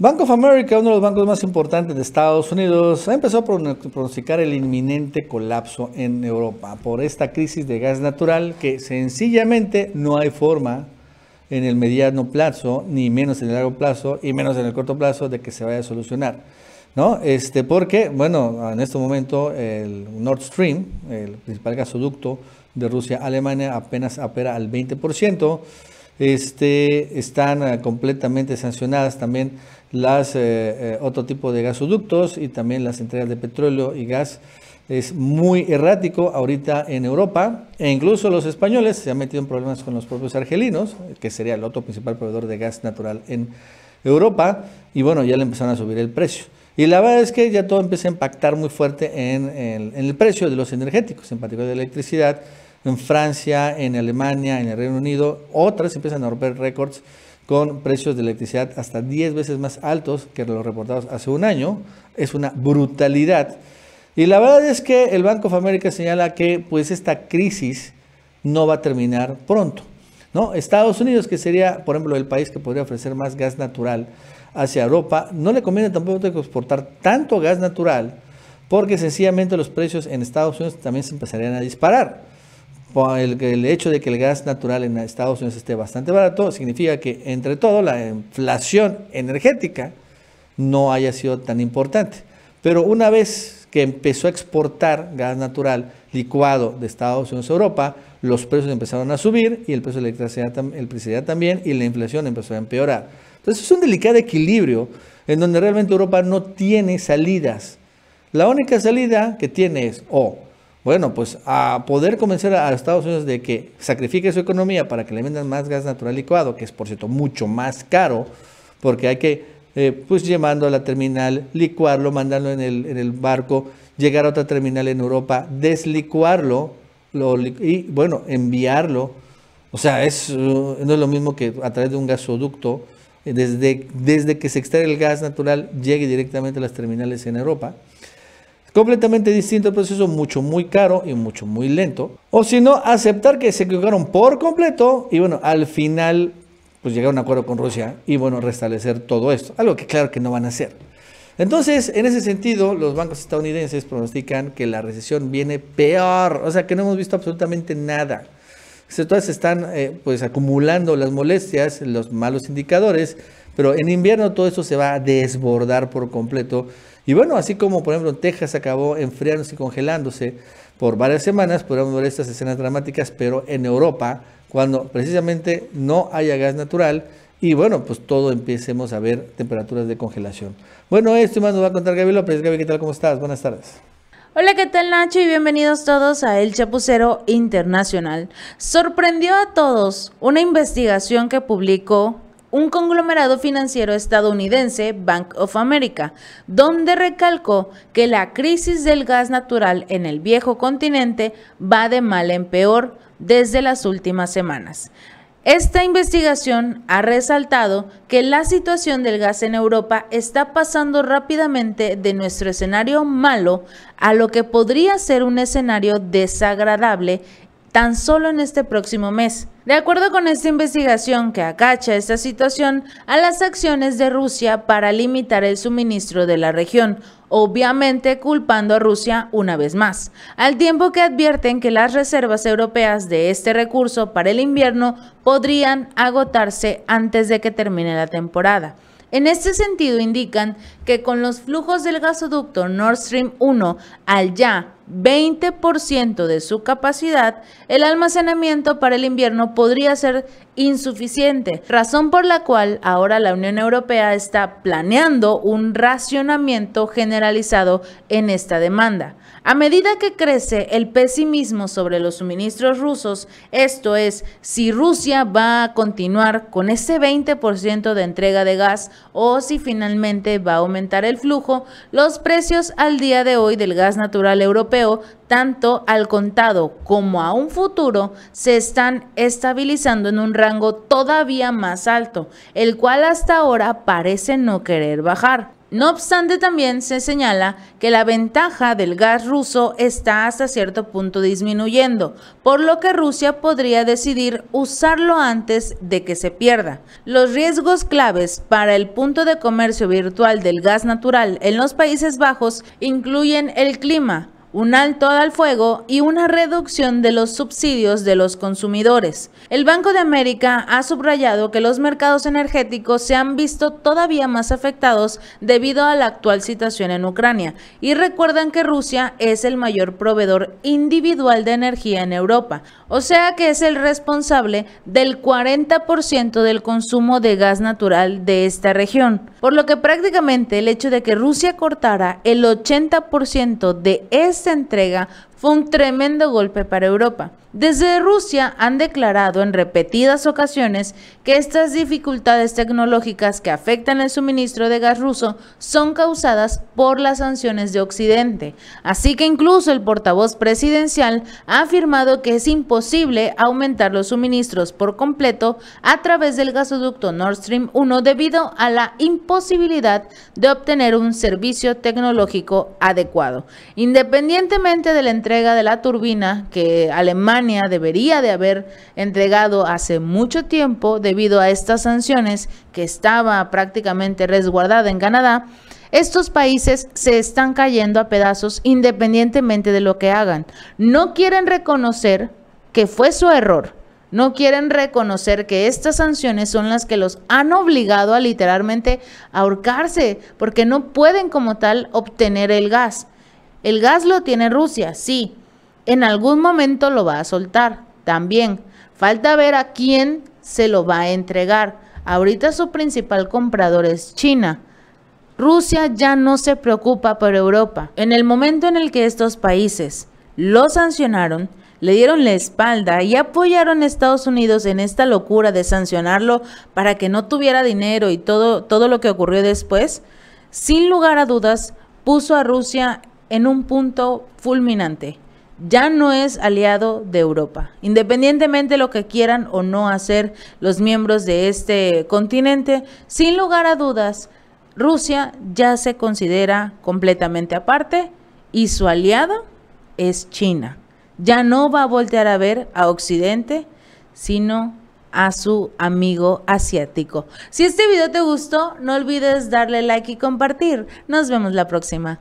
Bank of America, uno de los bancos más importantes de Estados Unidos, ha empezó a pronosticar el inminente colapso en Europa por esta crisis de gas natural que sencillamente no hay forma en el mediano plazo, ni menos en el largo plazo, y menos en el corto plazo de que se vaya a solucionar. ¿No? Este, porque, bueno, en este momento el Nord Stream, el principal gasoducto de Rusia a Alemania, apenas opera al 20%. Este, están eh, completamente sancionadas también las eh, eh, otro tipo de gasoductos y también las entregas de petróleo y gas es muy errático ahorita en Europa e incluso los españoles se han metido en problemas con los propios argelinos, que sería el otro principal proveedor de gas natural en Europa, y bueno, ya le empezaron a subir el precio. Y la verdad es que ya todo empieza a impactar muy fuerte en, en el precio de los energéticos, en particular de la electricidad, en Francia, en Alemania, en el Reino Unido. Otras empiezan a romper récords con precios de electricidad hasta 10 veces más altos que los reportados hace un año. Es una brutalidad. Y la verdad es que el Banco de América señala que pues esta crisis no va a terminar pronto. ¿no? Estados Unidos, que sería, por ejemplo, el país que podría ofrecer más gas natural hacia Europa, no le conviene tampoco exportar tanto gas natural porque sencillamente los precios en Estados Unidos también se empezarían a disparar el, hecho de que el gas natural en Estados Unidos esté bastante barato significa que, entre todo, la inflación energética no haya sido tan importante. Pero una vez que empezó a exportar gas natural licuado de Estados Unidos a Europa, los precios empezaron a subir y el precio de electricidad, electricidad también y la inflación empezó a empeorar. Entonces es un delicado equilibrio en donde realmente Europa no tiene salidas. La única salida que tiene es o bueno, pues a poder convencer a Estados Unidos de que sacrifique su economía para que le vendan más gas natural licuado, que es por cierto mucho más caro, porque hay que, eh, pues llevando a la terminal, licuarlo, mandarlo en el, en el barco, llegar a otra terminal en Europa, deslicuarlo lo, y, bueno, enviarlo. O sea, es, eh, no es lo mismo que a través de un gasoducto, eh, desde, desde que se extrae el gas natural, llegue directamente a las terminales en Europa. Completamente distinto el proceso, mucho muy caro y mucho muy lento. O si no, aceptar que se equivocaron por completo y bueno, al final pues llegar a un acuerdo con Rusia y bueno, restablecer todo esto. Algo que claro que no van a hacer. Entonces, en ese sentido, los bancos estadounidenses pronostican que la recesión viene peor, o sea que no hemos visto absolutamente nada. Se, todas están eh, pues acumulando las molestias, los malos indicadores, pero en invierno todo esto se va a desbordar por completo y bueno, así como por ejemplo en Texas acabó enfriándose y congelándose por varias semanas, podemos ver estas escenas dramáticas, pero en Europa, cuando precisamente no haya gas natural, y bueno, pues todo empecemos a ver temperaturas de congelación. Bueno, esto más nos va a contar Gaby López. Gaby, ¿qué tal? ¿Cómo estás? Buenas tardes. Hola, ¿qué tal Nacho? Y bienvenidos todos a El Chapucero Internacional. Sorprendió a todos una investigación que publicó un conglomerado financiero estadounidense, Bank of America, donde recalcó que la crisis del gas natural en el viejo continente va de mal en peor desde las últimas semanas. Esta investigación ha resaltado que la situación del gas en Europa está pasando rápidamente de nuestro escenario malo a lo que podría ser un escenario desagradable tan solo en este próximo mes. De acuerdo con esta investigación que acacha esta situación a las acciones de Rusia para limitar el suministro de la región, obviamente culpando a Rusia una vez más, al tiempo que advierten que las reservas europeas de este recurso para el invierno podrían agotarse antes de que termine la temporada. En este sentido indican que con los flujos del gasoducto Nord Stream 1 al ya 20% de su capacidad, el almacenamiento para el invierno podría ser insuficiente, razón por la cual ahora la Unión Europea está planeando un racionamiento generalizado en esta demanda. A medida que crece el pesimismo sobre los suministros rusos, esto es, si Rusia va a continuar con ese 20% de entrega de gas o si finalmente va a aumentar el flujo, los precios al día de hoy del gas natural europeo tanto al contado como a un futuro, se están estabilizando en un rango todavía más alto, el cual hasta ahora parece no querer bajar. No obstante, también se señala que la ventaja del gas ruso está hasta cierto punto disminuyendo, por lo que Rusia podría decidir usarlo antes de que se pierda. Los riesgos claves para el punto de comercio virtual del gas natural en los Países Bajos incluyen el clima, un alto al fuego y una reducción de los subsidios de los consumidores. El Banco de América ha subrayado que los mercados energéticos se han visto todavía más afectados debido a la actual situación en Ucrania y recuerdan que Rusia es el mayor proveedor individual de energía en Europa, o sea que es el responsable del 40% del consumo de gas natural de esta región, por lo que prácticamente el hecho de que Rusia cortara el 80% de este entrega fue un tremendo golpe para Europa. Desde Rusia han declarado en repetidas ocasiones que estas dificultades tecnológicas que afectan el suministro de gas ruso son causadas por las sanciones de Occidente. Así que incluso el portavoz presidencial ha afirmado que es imposible aumentar los suministros por completo a través del gasoducto Nord Stream 1 debido a la imposibilidad de obtener un servicio tecnológico adecuado, independientemente del entrenamiento de la turbina que Alemania debería de haber entregado hace mucho tiempo debido a estas sanciones que estaba prácticamente resguardada en Canadá, estos países se están cayendo a pedazos independientemente de lo que hagan. No quieren reconocer que fue su error. No quieren reconocer que estas sanciones son las que los han obligado a literalmente ahorcarse, porque no pueden como tal obtener el gas. El gas lo tiene Rusia, sí. En algún momento lo va a soltar, también. Falta ver a quién se lo va a entregar. Ahorita su principal comprador es China. Rusia ya no se preocupa por Europa. En el momento en el que estos países lo sancionaron, le dieron la espalda y apoyaron a Estados Unidos en esta locura de sancionarlo para que no tuviera dinero y todo, todo lo que ocurrió después, sin lugar a dudas puso a Rusia en un punto fulminante. Ya no es aliado de Europa. Independientemente de lo que quieran o no hacer los miembros de este continente, sin lugar a dudas, Rusia ya se considera completamente aparte y su aliado es China. Ya no va a voltear a ver a Occidente, sino a su amigo asiático. Si este video te gustó, no olvides darle like y compartir. Nos vemos la próxima.